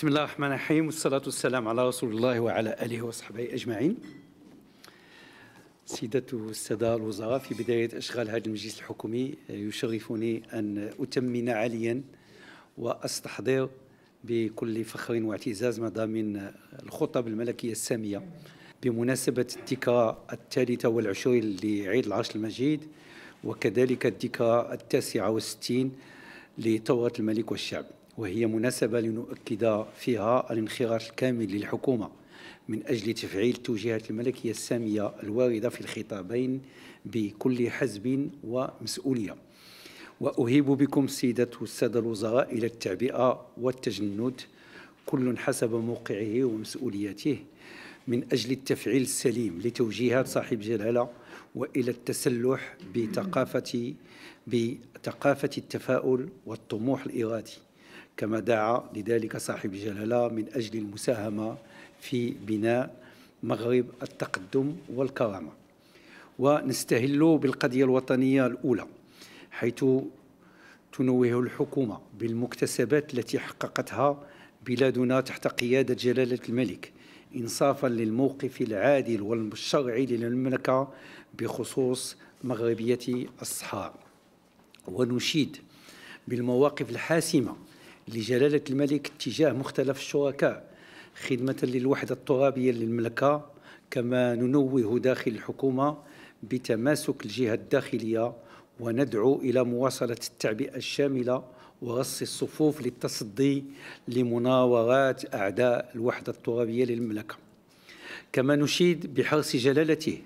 بسم الله الرحمن الرحيم والصلاة والسلام على رسول الله وعلى آله وصحبه أجمعين سيدة السادة الوزراء في بداية أشغال هذا المجلس الحكومي يشرفني أن أتمن عاليا وأستحضر بكل فخر واعتزاز من الخطب الملكية السامية بمناسبة الذكرى الثالثة والعشرين لعيد العرش المجيد وكذلك الذكرى التاسعة والستين لثورة الملك والشعب وهي مناسبة لنؤكد فيها الانخراط الكامل للحكومة من أجل تفعيل توجيهات الملكية السامية الواردة في الخطابين بكل حزب ومسؤولية وأهيب بكم سيدة والسادة الوزراء إلى التعبئة والتجند كل حسب موقعه ومسؤولياته من أجل التفعيل السليم لتوجيهات صاحب جلالة وإلى التسلح بثقافة بثقافة التفاؤل والطموح الإرادي كما دعا لذلك صاحب الجلاله من اجل المساهمه في بناء مغرب التقدم والكرامه ونستهل بالقضيه الوطنيه الاولى حيث تنوه الحكومه بالمكتسبات التي حققتها بلادنا تحت قياده جلاله الملك انصافا للموقف العادل والشرعي للمملكه بخصوص مغربيه الصحراء ونشيد بالمواقف الحاسمه لجلالة الملك اتجاه مختلف الشركاء خدمة للوحدة الترابية للمملكة كما ننوه داخل الحكومة بتماسك الجهة الداخلية وندعو إلى مواصلة التعبئة الشاملة ورص الصفوف للتصدي لمناورات أعداء الوحدة الترابية للمملكة كما نشيد بحرص جلالته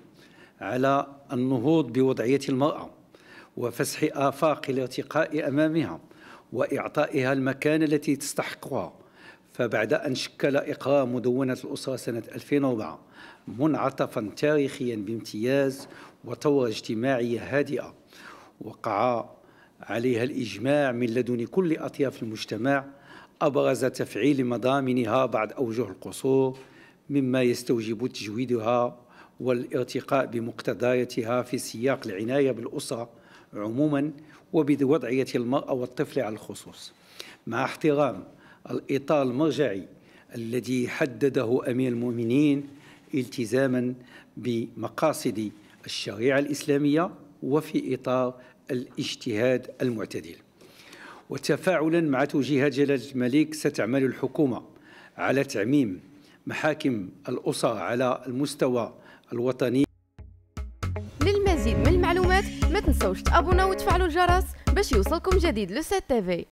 على النهوض بوضعية المرأة وفسح آفاق الارتقاء أمامها وإعطائها المكانة التي تستحقها فبعد أن شكل إقرار مدونة الأسرة سنة 2004 منعطفا تاريخيا بامتياز وثورة اجتماعية هادئة وقع عليها الإجماع من لدن كل أطياف المجتمع أبرز تفعيل مضامنها بعد أوجه القصور مما يستوجب تجويدها والارتقاء بمقتضياتها في سياق العناية بالأسرة عموما وبوضعية المرأة والطفل على الخصوص مع احترام الإطار المرجعي الذي حدده أمير المؤمنين التزاما بمقاصد الشريعة الإسلامية وفي إطار الاجتهاد المعتدل وتفاعلا مع توجيهات جلالة الملك ستعمل الحكومة على تعميم محاكم الأسر على المستوى الوطني المزيد من المعلومات ما تنسوش تابوناو وتفعلوا الجرس باش يوصلكم جديد لو سي تي في